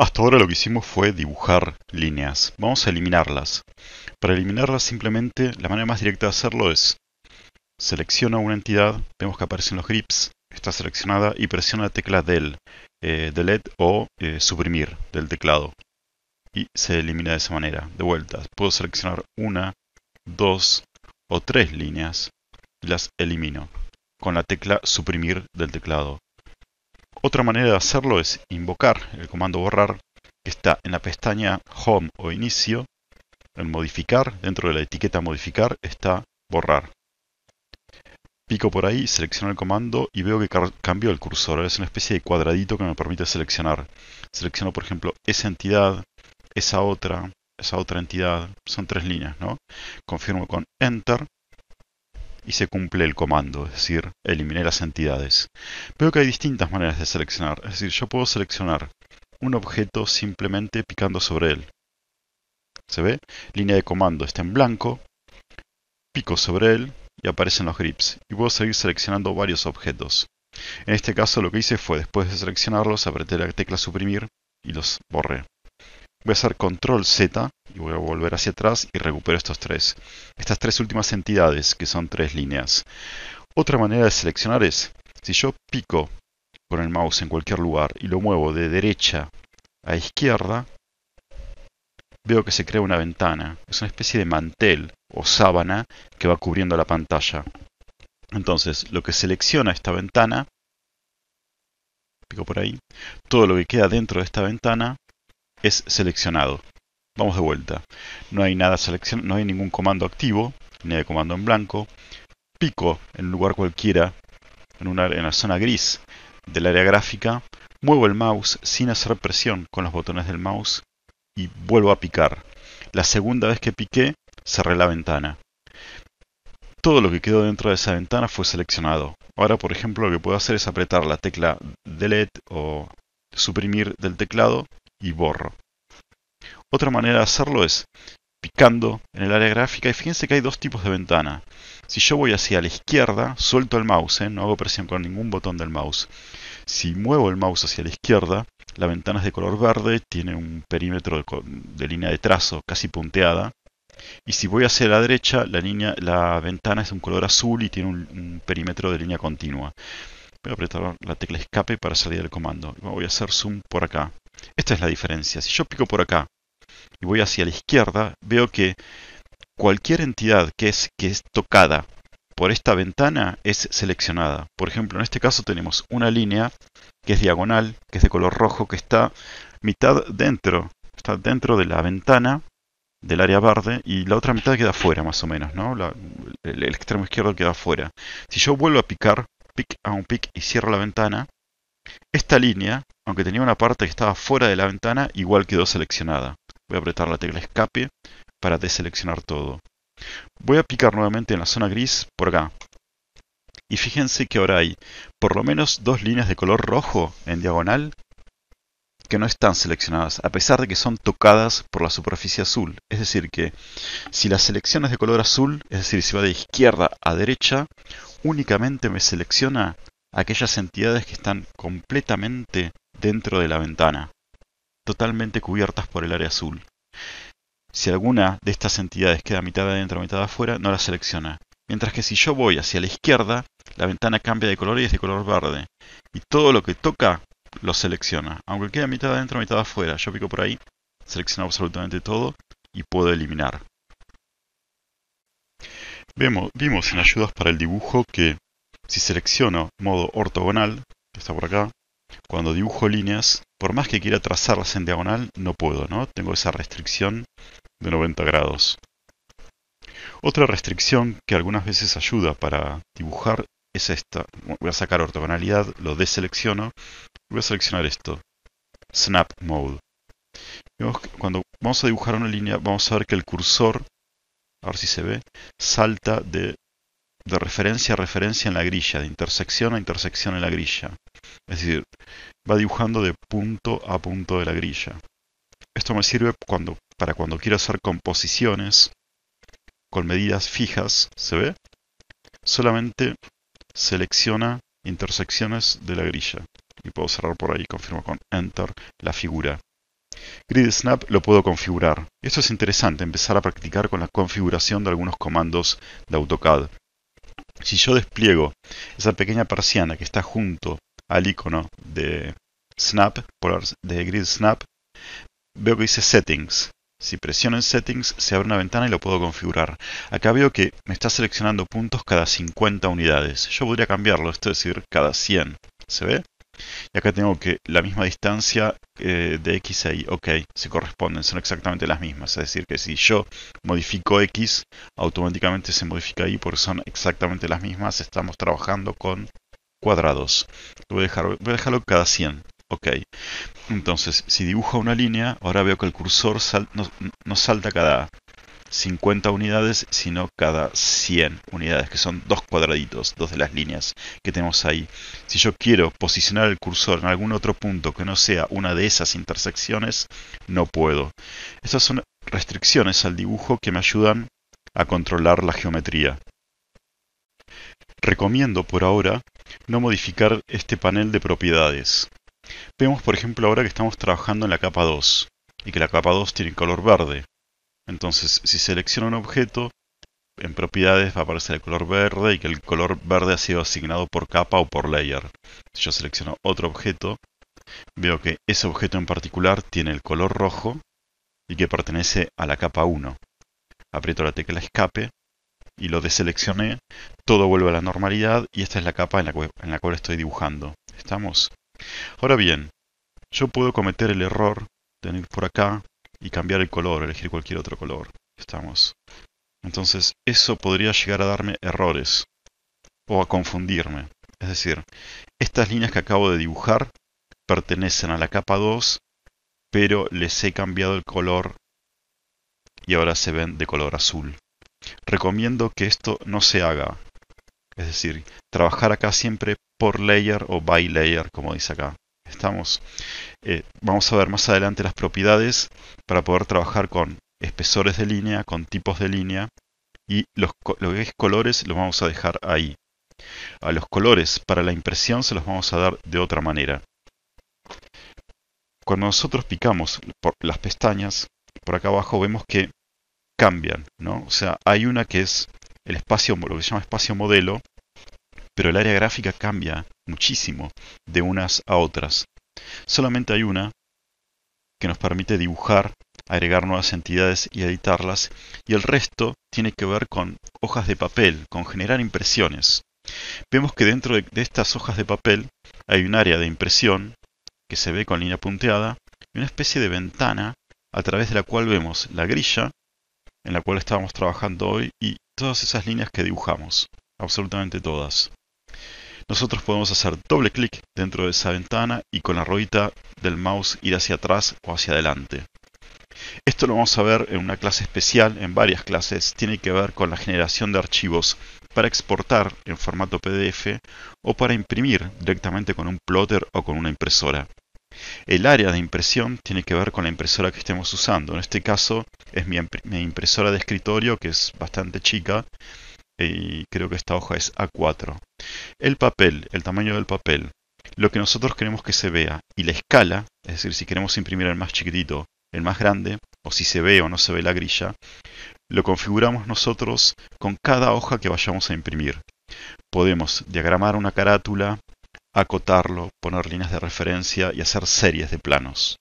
Hasta ahora lo que hicimos fue dibujar líneas. Vamos a eliminarlas. Para eliminarlas simplemente la manera más directa de hacerlo es selecciona una entidad, vemos que aparecen los grips, está seleccionada y presiona la tecla del, eh, delete o eh, suprimir del teclado. Y se elimina de esa manera. De vuelta, puedo seleccionar una, dos o tres líneas y las elimino con la tecla suprimir del teclado. Otra manera de hacerlo es invocar el comando borrar que está en la pestaña Home o Inicio. En Modificar, dentro de la etiqueta Modificar, está Borrar. Pico por ahí, selecciono el comando y veo que cambió el cursor. Es una especie de cuadradito que me permite seleccionar. Selecciono, por ejemplo, esa entidad, esa otra, esa otra entidad. Son tres líneas, ¿no? Confirmo con Enter y se cumple el comando, es decir, eliminé las entidades. Veo que hay distintas maneras de seleccionar, es decir, yo puedo seleccionar un objeto simplemente picando sobre él. ¿Se ve? Línea de comando está en blanco, pico sobre él y aparecen los grips. Y puedo seguir seleccionando varios objetos. En este caso lo que hice fue, después de seleccionarlos, apreté la tecla suprimir y los borré voy a hacer control Z y voy a volver hacia atrás y recupero estos tres. Estas tres últimas entidades, que son tres líneas. Otra manera de seleccionar es, si yo pico con el mouse en cualquier lugar y lo muevo de derecha a izquierda, veo que se crea una ventana. Es una especie de mantel o sábana que va cubriendo la pantalla. Entonces, lo que selecciona esta ventana, pico por ahí, todo lo que queda dentro de esta ventana es seleccionado. Vamos de vuelta. No hay nada seleccionado, no hay ningún comando activo, ni de comando en blanco. Pico en un lugar cualquiera, en una, en la zona gris del área gráfica. Muevo el mouse sin hacer presión con los botones del mouse y vuelvo a picar. La segunda vez que piqué, cerré la ventana. Todo lo que quedó dentro de esa ventana fue seleccionado. Ahora, por ejemplo, lo que puedo hacer es apretar la tecla Delete o suprimir del teclado y borro. Otra manera de hacerlo es picando en el área gráfica y fíjense que hay dos tipos de ventana. Si yo voy hacia la izquierda, suelto el mouse, ¿eh? no hago presión con ningún botón del mouse. Si muevo el mouse hacia la izquierda, la ventana es de color verde, tiene un perímetro de, línea de trazo casi punteada. Y si voy hacia la derecha, la, línea, la ventana es de un color azul y tiene un perímetro de línea continua. Voy a apretar la tecla escape para salir del comando. Voy a hacer zoom por acá. Esta es la diferencia. Si yo pico por acá y voy hacia la izquierda, veo que cualquier entidad que es, que es tocada por esta ventana es seleccionada. Por ejemplo, en este caso tenemos una línea que es diagonal, que es de color rojo, que está mitad dentro, está dentro de la ventana del área verde y la otra mitad queda fuera más o menos, ¿no? el, el, extremo izquierdo queda fuera. Si yo vuelvo a picar pic a un pic y cierro la ventana, esta línea, aunque tenía una parte que estaba fuera de la ventana, igual quedó seleccionada. Voy a apretar la tecla escape para deseleccionar todo. Voy a picar nuevamente en la zona gris por acá. Y fíjense que ahora hay por lo menos dos líneas de color rojo en diagonal que no están seleccionadas, a pesar de que son tocadas por la superficie azul. Es decir, que si la selección es de color azul, es decir, si va de izquierda a derecha, únicamente me selecciona aquellas entidades que están completamente dentro de la ventana, totalmente cubiertas por el área azul. Si alguna de estas entidades queda mitad adentro o mitad afuera, no la selecciona. Mientras que si yo voy hacia la izquierda, la ventana cambia de color y es de color verde. Y todo lo que toca lo selecciona. Aunque quede mitad adentro o mitad afuera, yo pico por ahí, selecciono absolutamente todo y puedo eliminar vimos en ayudas para el dibujo que si selecciono modo ortogonal, que está por acá, cuando dibujo líneas, por más que quiera trazarlas en diagonal, no puedo, ¿no? Tengo esa restricción de 90 grados. Otra restricción que algunas veces ayuda para dibujar es esta. Voy a sacar ortogonalidad, lo deselecciono, voy a seleccionar esto, Snap Mode. cuando vamos a dibujar una línea, vamos a ver que el cursor a ver si se ve, salta de, referencia a referencia en la grilla, de intersección a intersección en la grilla. Es decir, va dibujando de punto a punto de la grilla. Esto me sirve para cuando quiero hacer composiciones con medidas fijas, ¿se ve? Solamente selecciona intersecciones de la grilla. Y puedo cerrar por ahí, confirmo con Enter la figura. Grid Snap lo puedo configurar. Esto es interesante, empezar a practicar con la configuración de algunos comandos de AutoCAD. Si yo despliego esa pequeña persiana que está junto al icono de Snap, de Grid Snap, veo que dice Settings. Si presiono en Settings, se abre una ventana y lo puedo configurar. Acá veo que me está seleccionando puntos cada 50 unidades. Yo podría cambiarlo, esto es decir, cada 100. ¿Se ve? Y acá tengo que la misma distancia eh, de x a y, ok, se corresponden, son exactamente las mismas. Es decir, que si yo modifico x, automáticamente se modifica y porque son exactamente las mismas. Estamos trabajando con cuadrados. Voy a, dejarlo cada 100. Ok, entonces si dibujo una línea, ahora veo que el cursor no, no salta cada 50 unidades, sino cada 100 unidades, que son dos cuadraditos, dos de las líneas que tenemos ahí. Si yo quiero posicionar el cursor en algún otro punto que no sea una de esas intersecciones, no puedo. Estas son restricciones al dibujo que me ayudan a controlar la geometría. Recomiendo por ahora no modificar este panel de propiedades. Vemos por ejemplo ahora que estamos trabajando en la capa 2 y que la capa 2 tiene color verde. Entonces, si selecciono un objeto, en propiedades va a aparecer el color verde y que el color verde ha sido asignado por capa o por layer. Si yo selecciono otro objeto, veo que ese objeto en particular tiene el color rojo y que pertenece a la capa 1. Aprieto la tecla escape y lo deseleccioné, todo vuelve a la normalidad y esta es la capa en la, cual, en la cual estoy dibujando. ¿Estamos? Ahora bien, yo puedo cometer el error de venir por acá y cambiar el color, elegir cualquier otro color. Estamos. Entonces, eso podría llegar a darme errores o a confundirme. Es decir, estas líneas que acabo de dibujar pertenecen a la capa 2, pero les he cambiado el color y ahora se ven de color azul. Recomiendo que esto no se haga. Es decir, trabajar acá siempre por layer o by layer, como dice acá estamos. Eh, vamos a ver más adelante las propiedades para poder trabajar con espesores de línea, con tipos de línea y los, lo colores los vamos a dejar ahí. A los colores para la impresión se los vamos a dar de otra manera. Cuando nosotros picamos las pestañas, por acá abajo vemos que cambian, ¿no? O sea, hay una que es el espacio, lo que se llama espacio modelo, pero el área gráfica cambia muchísimo de unas a otras. Solamente hay una que nos permite dibujar, agregar nuevas entidades y editarlas, y el resto tiene que ver con hojas de papel, con generar impresiones. Vemos que dentro de, estas hojas de papel hay un área de impresión que se ve con línea punteada y una especie de ventana a través de la cual vemos la grilla en la cual estábamos trabajando hoy y todas esas líneas que dibujamos, absolutamente todas nosotros podemos hacer doble clic dentro de esa ventana y con la ruedita del mouse ir hacia atrás o hacia adelante. Esto lo vamos a ver en una clase especial, en varias clases, tiene que ver con la generación de archivos para exportar en formato PDF o para imprimir directamente con un plotter o con una impresora. El área de impresión tiene que ver con la impresora que estemos usando. En este caso es mi, impresora de escritorio que es bastante chica y creo que esta hoja es A4. El papel, el tamaño del papel, lo que nosotros queremos que se vea y la escala, es decir, si queremos imprimir el más chiquitito, el más grande, o si se ve o no se ve la grilla, lo configuramos nosotros con cada hoja que vayamos a imprimir. Podemos diagramar una carátula, acotarlo, poner líneas de referencia y hacer series de planos.